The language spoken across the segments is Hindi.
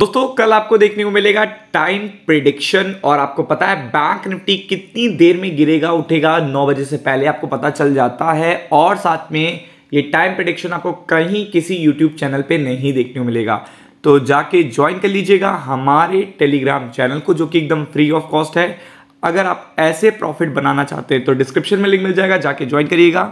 दोस्तों कल आपको देखने को मिलेगा टाइम प्रिडिक्शन और आपको पता है बैंक निफ्टी कितनी देर में गिरेगा उठेगा नौ बजे से पहले आपको पता चल जाता है और साथ में ये टाइम प्रिडिक्शन आपको कहीं किसी यूट्यूब चैनल पे नहीं देखने को मिलेगा तो जाके ज्वाइन कर लीजिएगा हमारे टेलीग्राम चैनल को जो कि एकदम फ्री ऑफ कॉस्ट है अगर आप ऐसे प्रॉफिट बनाना चाहते हैं तो डिस्क्रिप्शन में लिंक मिल जाएगा जाके ज्वाइन करिएगा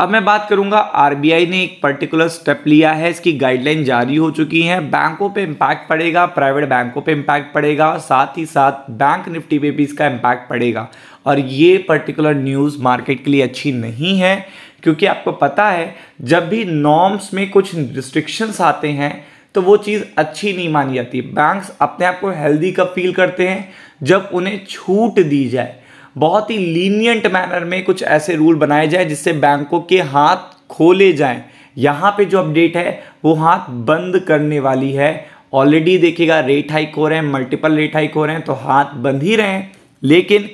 अब मैं बात करूंगा आरबीआई ने एक पर्टिकुलर स्टेप लिया है इसकी गाइडलाइन जारी हो चुकी है बैंकों पे इम्पैक्ट पड़ेगा प्राइवेट बैंकों पे इम्पैक्ट पड़ेगा साथ ही साथ बैंक निफ्टी पे भी इसका इम्पैक्ट पड़ेगा और ये पर्टिकुलर न्यूज़ मार्केट के लिए अच्छी नहीं है क्योंकि आपको पता है जब भी नॉर्म्स में कुछ रिस्ट्रिक्शंस आते हैं तो वो चीज़ अच्छी नहीं मानी जाती बैंक्स अपने आप को हेल्दी कब फील करते हैं जब उन्हें छूट दी जाए बहुत ही लीनियंट मैनर में कुछ ऐसे रूल बनाए जाए जिससे बैंकों के हाथ खोले जाएं यहाँ पे जो अपडेट है वो हाथ बंद करने वाली है ऑलरेडी देखिएगा रेट हाइक हो रहे हैं मल्टीपल रेट हाइक हो रहे हैं तो हाथ बंद ही रहे हैं लेकिन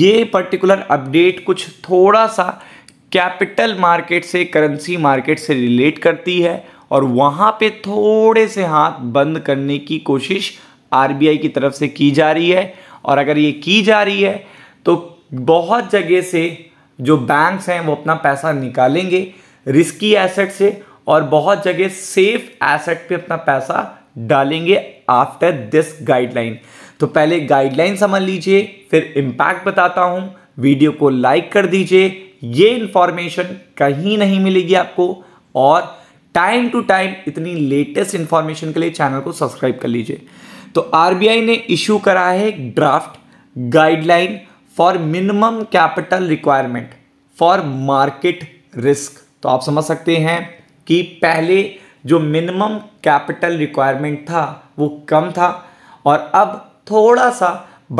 ये पर्टिकुलर अपडेट कुछ थोड़ा सा कैपिटल मार्केट से करेंसी मार्केट से रिलेट करती है और वहाँ पे थोड़े से हाथ बंद करने की कोशिश आरबीआई की तरफ से की जा रही है और अगर ये की जा रही है तो बहुत जगह से जो बैंक्स हैं वो अपना पैसा निकालेंगे रिस्की एसेट से और बहुत जगह सेफ एसेट पे अपना पैसा डालेंगे आफ्टर दिस गाइडलाइन तो पहले गाइडलाइन समझ लीजिए फिर इम्पैक्ट बताता हूँ वीडियो को लाइक कर दीजिए ये इन्फॉर्मेशन कहीं नहीं मिलेगी आपको और टाइम टू टाइम इतनी लेटेस्ट इन्फॉर्मेशन के लिए चैनल को सब्सक्राइब कर लीजिए तो आरबीआई ने इशू करा है draft guideline for minimum capital requirement for market risk तो आप समझ सकते हैं कि पहले जो मिनिमम कैपिटल रिक्वायरमेंट था वो कम था और अब थोड़ा सा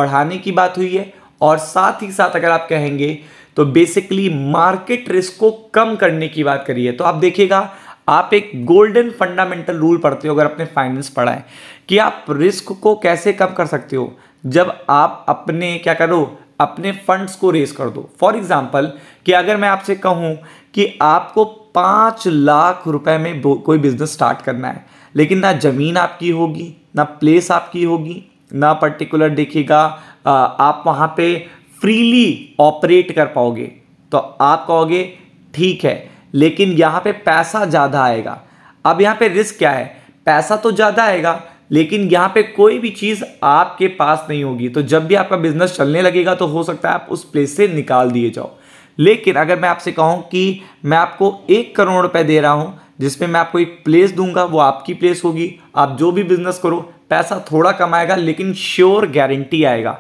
बढ़ाने की बात हुई है और साथ ही साथ अगर आप कहेंगे तो बेसिकली मार्केट रिस्क को कम करने की बात करी है तो आप देखिएगा आप एक गोल्डन फंडामेंटल रूल पढ़ते हो अगर आपने फाइनेंस पढ़ा है कि आप रिस्क को कैसे कम कर सकते हो जब आप अपने क्या करो अपने फंड्स को रेज कर दो फॉर एग्जाम्पल कि अगर मैं आपसे कहूँ कि आपको पाँच लाख रुपए में कोई बिजनेस स्टार्ट करना है लेकिन ना ज़मीन आपकी होगी ना प्लेस आपकी होगी ना पर्टिकुलर देखिएगा आप वहाँ पे फ्रीली ऑपरेट कर पाओगे तो आप कहोगे ठीक है लेकिन यहाँ पे पैसा ज़्यादा आएगा अब यहाँ पे रिस्क क्या है पैसा तो ज़्यादा आएगा लेकिन यहाँ पे कोई भी चीज़ आपके पास नहीं होगी तो जब भी आपका बिजनेस चलने लगेगा तो हो सकता है आप उस प्लेस से निकाल दिए जाओ लेकिन अगर मैं आपसे कहूँ कि मैं आपको एक करोड़ रुपए दे रहा हूँ जिसमें मैं आपको एक प्लेस दूंगा वो आपकी प्लेस होगी आप जो भी बिजनेस करो पैसा थोड़ा कमाएगा लेकिन श्योर गारंटी आएगा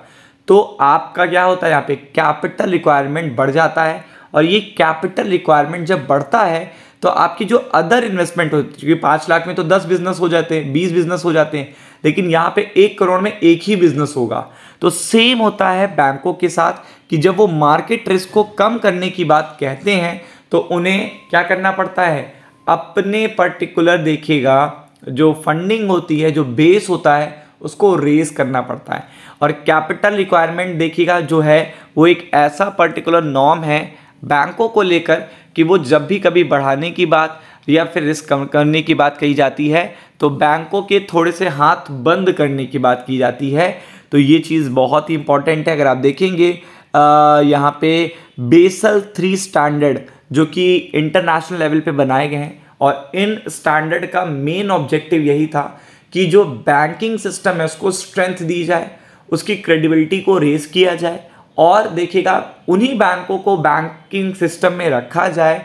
तो आपका क्या होता है यहाँ पे कैपिटल रिक्वायरमेंट बढ़ जाता है और ये कैपिटल रिक्वायरमेंट जब बढ़ता है तो आपकी जो अदर इन्वेस्टमेंट होती क्योंकि पाँच लाख में तो दस बिजनेस हो जाते हैं बीस बिजनेस हो जाते हैं लेकिन यहाँ पे एक करोड़ में एक ही बिजनेस होगा तो सेम होता है बैंकों के साथ कि जब वो मार्केट रिस्क को कम करने की बात कहते हैं तो उन्हें क्या करना पड़ता है अपने पर्टिकुलर देखिएगा जो फंडिंग होती है जो बेस होता है उसको रेज करना पड़ता है और कैपिटल रिक्वायरमेंट देखिएगा जो है वो एक ऐसा पर्टिकुलर नॉर्म है बैंकों को लेकर कि वो जब भी कभी बढ़ाने की बात या फिर रिस्क कम करने की बात कही जाती है तो बैंकों के थोड़े से हाथ बंद करने की बात की जाती है तो ये चीज़ बहुत ही इंपॉर्टेंट है अगर आप देखेंगे यहाँ पे बेसल थ्री स्टैंडर्ड जो कि इंटरनेशनल लेवल पे बनाए गए हैं और इन स्टैंडर्ड का मेन ऑब्जेक्टिव यही था कि जो बैंकिंग सिस्टम है उसको स्ट्रेंथ दी जाए उसकी क्रेडिबिलिटी को रेज किया जाए और देखिएगा उन्हीं बैंकों को बैंकिंग सिस्टम में रखा जाए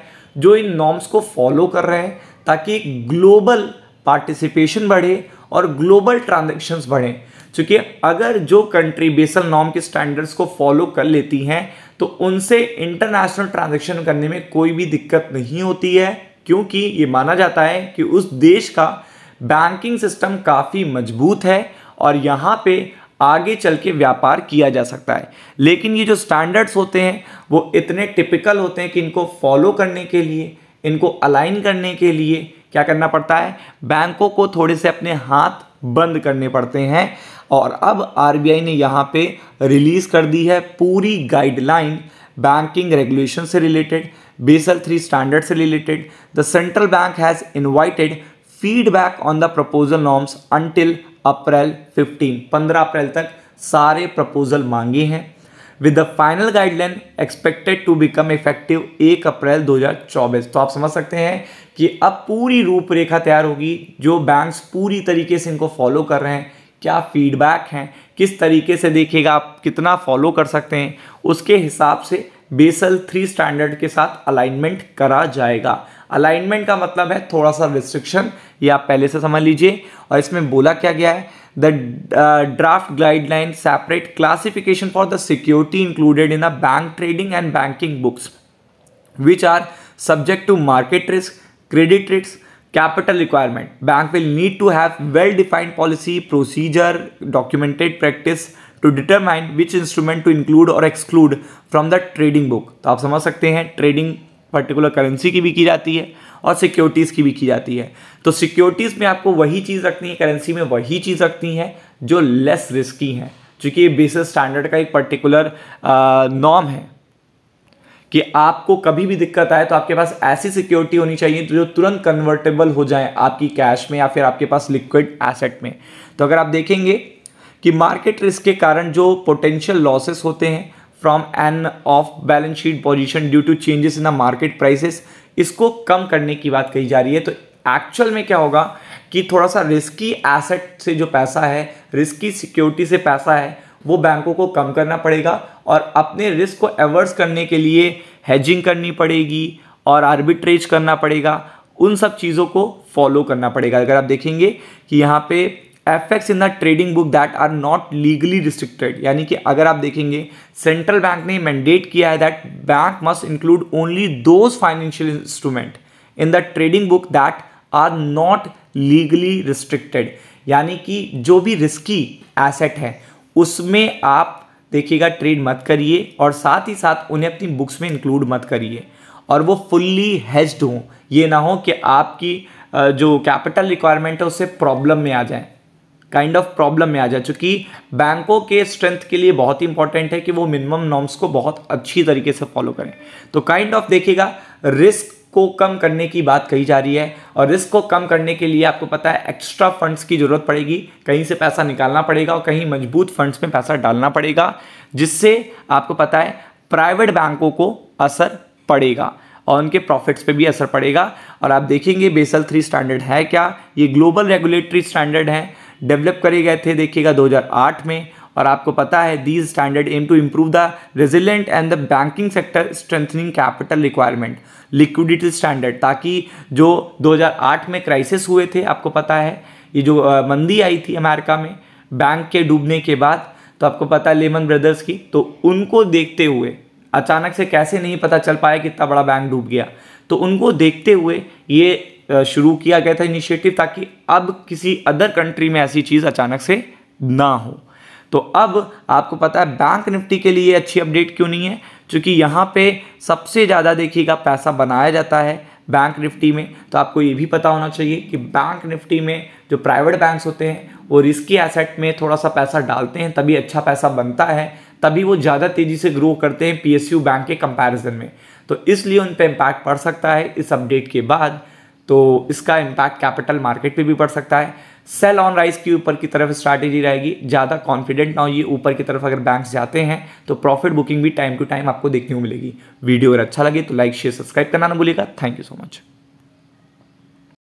जो इन नॉर्म्स को फॉलो कर रहे हैं ताकि ग्लोबल पार्टिसिपेशन बढ़े और ग्लोबल ट्रांजेक्शन्स बढ़े क्योंकि अगर जो कंट्री बेसल नॉर्म के स्टैंडर्ड्स को फॉलो कर लेती हैं तो उनसे इंटरनेशनल ट्रांजेक्शन करने में कोई भी दिक्कत नहीं होती है क्योंकि ये माना जाता है कि उस देश का बैंकिंग सिस्टम काफ़ी मजबूत है और यहाँ पे आगे चल के व्यापार किया जा सकता है लेकिन ये जो स्टैंडर्ड्स होते हैं वो इतने टिपिकल होते हैं कि इनको फॉलो करने के लिए इनको अलाइन करने के लिए क्या करना पड़ता है बैंकों को थोड़े से अपने हाथ बंद करने पड़ते हैं और अब आरबीआई ने यहाँ पे रिलीज़ कर दी है पूरी गाइडलाइन बैंकिंग रेगुलेशन से रिलेटेड बेसल थ्री स्टैंडर्ड से related the central bank has invited feedback on the proposal norms until April 15 15 April तक सारे प्रपोजल मांगे हैं with the final guideline expected to become effective एक अप्रैल 2024 तो आप समझ सकते हैं कि अब पूरी रूपरेखा तैयार होगी जो बैंक्स पूरी तरीके से इनको फॉलो कर रहे हैं क्या फीडबैक हैं किस तरीके से देखिएगा आप कितना फॉलो कर सकते हैं उसके हिसाब से बेसल थ्री स्टैंडर्ड के साथ अलाइनमेंट करा जाएगा अलाइनमेंट का मतलब है थोड़ा सा रिस्ट्रिक्शन ये आप पहले से समझ लीजिए और इसमें बोला क्या गया है the draft guideline separate classification for the security included in the bank trading and banking books which are subject to market risk credit risk capital requirement bank will need to have well defined policy procedure documented practice to determine which instrument to include और exclude from the trading book तो आप समझ सकते हैं ट्रेडिंग पर्टिकुलर करेंसी की भी की जाती है और सिक्योरिटीज़ की भी की जाती है तो सिक्योरिटीज़ में आपको वही चीज़ रखनी है करेंसी में वही चीज़ रखनी है जो लेस रिस्की है चूँकि ये बेसिस स्टैंडर्ड का एक पर्टिकुलर नॉर्म है कि आपको कभी भी दिक्कत आए तो आपके पास ऐसी सिक्योरिटी होनी चाहिए जो तुरंत कन्वर्टेबल हो जाए आपकी कैश में या फिर आपके पास लिक्विड एसेट में तो अगर आप देखेंगे कि मार्केट रिस्क के कारण जो पोटेंशियल लॉसेस होते हैं from an off balance sheet position due to changes in the market prices इसको कम करने की बात कही जा रही है तो एक्चुअल में क्या होगा कि थोड़ा सा रिस्की एसेट से जो पैसा है रिस्की सिक्योरिटी से पैसा है वो बैंकों को कम करना पड़ेगा और अपने रिस्क को एवर्स करने के लिए हैजिंग करनी पड़ेगी और आर्बिट्रेज करना पड़ेगा उन सब चीज़ों को फॉलो करना पड़ेगा अगर आप देखेंगे कि यहाँ पे effects in the trading book that are not legally restricted यानी कि अगर आप देखेंगे सेंट्रल बैंक ने मैंडेट किया है that bank must include only those financial instrument in the trading book that are not legally restricted यानी कि जो भी रिस्की एसेट है उसमें आप देखिएगा ट्रेड मत करिए और साथ ही साथ उन्हें अपनी बुक्स में इंक्लूड मत करिए और वो फुल्ली हेज्ड हों ये ना हो कि आपकी जो कैपिटल रिक्वायरमेंट है उससे प्रॉब्लम में आ जाए काइंड ऑफ प्रॉब्लम में आ जाए चूँकि बैंकों के स्ट्रेंथ के लिए बहुत ही इंपॉर्टेंट है कि वो मिनिमम नॉर्म्स को बहुत अच्छी तरीके से फॉलो करें तो काइंड ऑफ देखिएगा रिस्क को कम करने की बात कही जा रही है और रिस्क को कम करने के लिए आपको पता है एक्स्ट्रा फंड्स की ज़रूरत पड़ेगी कहीं से पैसा निकालना पड़ेगा और कहीं मजबूत फंड्स में पैसा डालना पड़ेगा जिससे आपको पता है प्राइवेट बैंकों को असर पड़ेगा और उनके प्रॉफिट्स पे भी असर पड़ेगा और आप देखेंगे बेसल थ्री स्टैंडर्ड है क्या ये ग्लोबल रेगुलेटरी स्टैंडर्ड है डेवलप करे गए थे देखिएगा 2008 में और आपको पता है these standard aim to improve the resilient and the banking sector strengthening capital requirement liquidity standard ताकि जो 2008 में क्राइसिस हुए थे आपको पता है ये जो मंदी आई थी अमेरिका में बैंक के डूबने के बाद तो आपको पता है लेमन ब्रदर्स की तो उनको देखते हुए अचानक से कैसे नहीं पता चल पाया कि इतना बड़ा बैंक डूब गया तो उनको देखते हुए ये शुरू किया गया था इनिशिएटिव ताकि अब किसी अदर कंट्री में ऐसी चीज़ अचानक से ना हो तो अब आपको पता है बैंक निफ्टी के लिए अच्छी अपडेट क्यों नहीं है क्योंकि यहाँ पे सबसे ज़्यादा देखिएगा पैसा बनाया जाता है बैंक निफ्टी में तो आपको ये भी पता होना चाहिए कि बैंक निफ्टी में जो प्राइवेट बैंक्स होते हैं वो रिस्की एसेट में थोड़ा सा पैसा डालते हैं तभी अच्छा पैसा बनता है तभी वो ज़्यादा तेज़ी से ग्रो करते हैं पी बैंक के कंपेरिज़न में तो इसलिए उन पर इम्पैक्ट पड़ सकता है इस अपडेट के बाद तो इसका इम्पैक्ट कैपिटल मार्केट पे भी पड़ सकता है सेल ऑन राइज की ऊपर की तरफ स्ट्रैटेजी रहेगी ज़्यादा कॉन्फिडेंट ना ये ऊपर की तरफ अगर बैंक्स जाते हैं तो प्रॉफिट बुकिंग भी टाइम टू टाइम आपको देखने को मिलेगी वीडियो अगर अच्छा लगे तो लाइक शेयर सब्सक्राइब करना ना भूलेगा थैंक यू सो मच